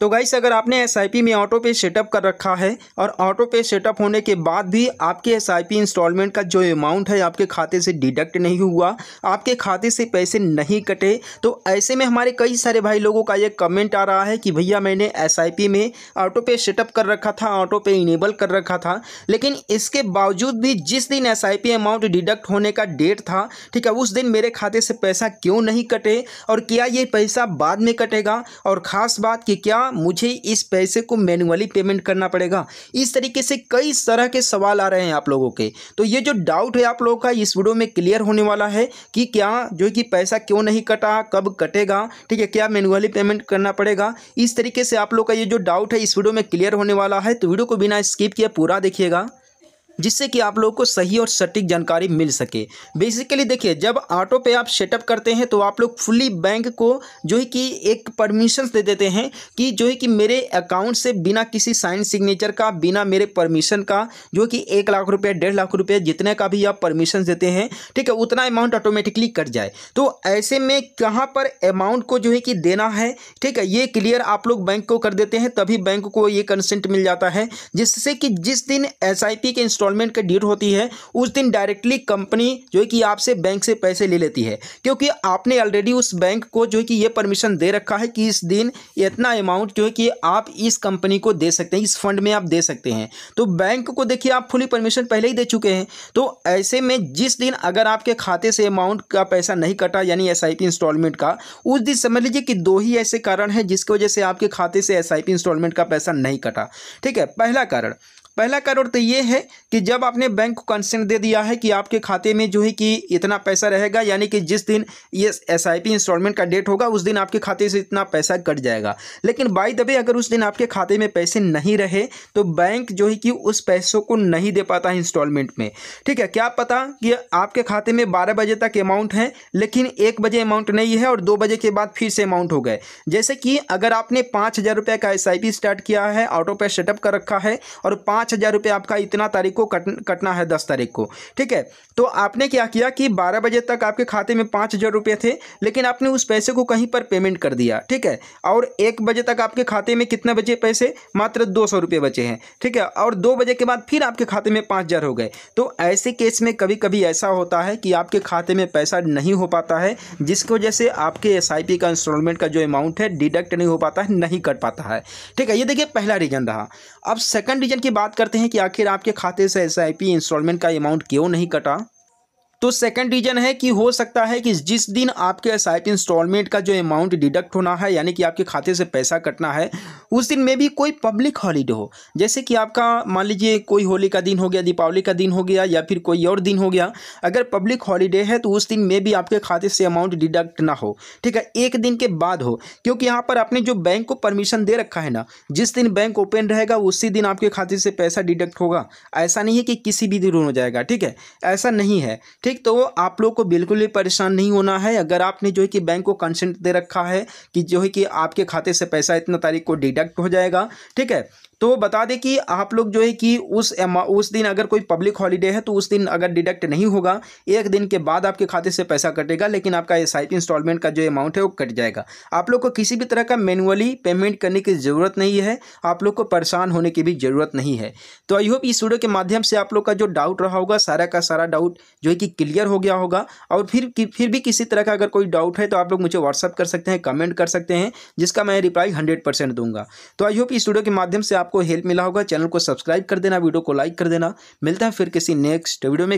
तो गाइस अगर आपने एस में ऑटो पे सेटअप कर रखा है और ऑटो पे सेटअप होने के बाद भी आपके एस इंस्टॉलमेंट का जो अमाउंट है आपके खाते से डिडक्ट नहीं हुआ आपके खाते से पैसे नहीं कटे तो ऐसे में हमारे कई सारे भाई लोगों का ये कमेंट आ रहा है कि भैया मैंने एस में ऑटो पे सेटअप कर रखा था ऑटो पे इनेबल कर रखा था लेकिन इसके बावजूद भी जिस दिन एस अमाउंट डिडक्ट होने का डेट था ठीक है उस दिन मेरे खाते से पैसा क्यों नहीं कटे और क्या ये पैसा बाद में कटेगा और ख़ास बात कि क्या मुझे इस पैसे को मैनुअली पेमेंट करना पड़ेगा इस तरीके से कई तरह के सवाल आ रहे हैं आप लोगों के तो ये जो डाउट है आप लोगों का इस वीडियो में क्लियर होने वाला है कि क्या जो कि पैसा क्यों नहीं कटा कब कटेगा ठीक है क्या मैनुअली पेमेंट करना पड़ेगा इस तरीके से आप लोग का ये जो डाउट है इस वीडियो में क्लियर होने वाला है तो वीडियो को बिना स्किप किया पूरा देखिएगा जिससे कि आप लोगों को सही और सटीक जानकारी मिल सके बेसिकली देखिए जब ऑटो पे आप सेटअप करते हैं तो आप लोग फुल्ली बैंक को जो है कि एक परमिशन दे देते हैं कि जो है कि मेरे अकाउंट से बिना किसी साइन सिग्नेचर का बिना मेरे परमिशन का जो कि एक लाख रुपये डेढ़ लाख रुपये जितने का भी आप परमिशन देते हैं ठीक है उतना अमाउंट ऑटोमेटिकली कट जाए तो ऐसे में कहाँ पर अमाउंट को जो है कि देना है ठीक है ये क्लियर आप लोग बैंक को कर देते हैं तभी बैंक को ये कंसेंट मिल जाता है जिससे कि जिस दिन एस के इंस्टॉल इंस्टॉलमेंट का डेट होती है उस दिन डायरेक्टली कंपनी जो है कि आपसे बैंक से पैसे ले लेती है क्योंकि आपने ऑलरेडी उस बैंक को जो है कि ये परमिशन दे रखा है कि इस दिन इतना अमाउंट जो है कि आप इस कंपनी को दे सकते हैं इस फंड में आप दे सकते हैं तो बैंक को देखिए आप फुली परमिशन पहले ही दे चुके हैं तो ऐसे में जिस दिन अगर आपके खाते से अमाउंट का पैसा नहीं कटा यानी एस इंस्टॉलमेंट का उस दिन समझ लीजिए कि दो ही ऐसे कारण हैं जिसकी वजह से आपके खाते से एस इंस्टॉलमेंट का पैसा नहीं कटा ठीक है पहला कारण पहला कारण तो ये है कि जब आपने बैंक को कंसेंट दे दिया है कि आपके खाते में जो है कि इतना पैसा रहेगा यानी कि जिस दिन ये एस आई पी इंस्टॉलमेंट का डेट होगा उस दिन आपके खाते से इतना पैसा कट जाएगा लेकिन बाई दबे अगर उस दिन आपके खाते में पैसे नहीं रहे तो बैंक जो है कि उस पैसों को नहीं दे पाता है इंस्टॉलमेंट में ठीक है क्या पता कि आपके खाते में बारह बजे तक अमाउंट है लेकिन एक बजे अमाउंट नहीं है और दो बजे के बाद फिर से अमाउंट हो गए जैसे कि अगर आपने पाँच हज़ार रुपये का एस आई पी स्टार्ट किया है ऑटो पे सेटअप कर रखा है और पाँच पाँच हज़ार रुपये आपका इतना तारीख को कट कटना है दस तारीख को ठीक है तो आपने क्या किया कि बारह बजे तक आपके खाते में पाँच हज़ार रुपये थे लेकिन आपने उस पैसे को कहीं पर पेमेंट कर दिया ठीक है और एक बजे तक आपके खाते में कितने बचे पैसे मात्र दो सौ रुपये बचे हैं ठीक है और दो बजे के बाद फिर आपके खाते में पाँच हज़ार हो गए तो ऐसे केस में कभी कभी ऐसा होता है कि आपके खाते में पैसा नहीं हो पाता है जिसकी वजह से आपके एस का इंस्टॉलमेंट का जो अमाउंट है डिडक्ट नहीं हो पाता है नहीं कट पाता है ठीक है ये देखिए पहला रीज़न रहा अब सेकंड रीज़न की बात करते हैं कि आखिर आपके खाते से एस इंस्टॉलमेंट का अमाउंट क्यों नहीं कटा तो सेकंड रीजन है कि हो सकता है कि जिस दिन आपके साइट इंस्टॉलमेंट का जो अमाउंट डिडक्ट होना है यानी कि आपके खाते से पैसा कटना है उस दिन में भी कोई पब्लिक हॉलीडे हो जैसे कि आपका मान लीजिए कोई होली का दिन हो गया दीपावली का दिन हो गया या फिर कोई और दिन हो गया अगर पब्लिक हॉलीडे है तो उस दिन में भी आपके खाते से अमाउंट डिडक्ट ना हो ठीक है एक दिन के बाद हो क्योंकि यहाँ पर आपने जो बैंक को परमिशन दे रखा है ना जिस दिन बैंक ओपन रहेगा उसी दिन आपके खाते से पैसा डिडक्ट होगा ऐसा नहीं है कि किसी भी दिन हो जाएगा ठीक है ऐसा नहीं है ठीक तो आप लोग को बिल्कुल भी परेशान नहीं होना है अगर आपने जो है कि बैंक को कंसेंट दे रखा है कि जो है कि आपके खाते से पैसा इतना तारीख को डिडक्ट हो जाएगा ठीक है तो बता दें कि आप लोग जो है कि उस उस दिन अगर कोई पब्लिक हॉलीडे है तो उस दिन अगर डिडक्ट नहीं होगा एक दिन के बाद आपके खाते से पैसा कटेगा लेकिन आपका एस इंस्टॉलमेंट का जो अमाउंट है वो कट जाएगा आप लोग को किसी भी तरह का मैनुअली पेमेंट करने की ज़रूरत नहीं है आप लोग को परेशान होने की भी ज़रूरत नहीं है तो आई होप इस वीडियो के माध्यम से आप लोग का जो डाउट रहा होगा सारा का सारा डाउट जो है कि क्लियर हो गया होगा और फिर फिर भी किसी तरह का अगर कोई डाउट है तो आप लोग मुझे व्हाट्सअप कर सकते हैं कमेंट कर सकते हैं जिसका मैं रिप्लाई हंड्रेड दूंगा तो आई होप इस वीडियो के माध्यम से आप आपको हेल्प मिला होगा चैनल को सब्सक्राइब कर देना वीडियो को लाइक कर देना मिलता है फिर किसी नेक्स्ट वीडियो में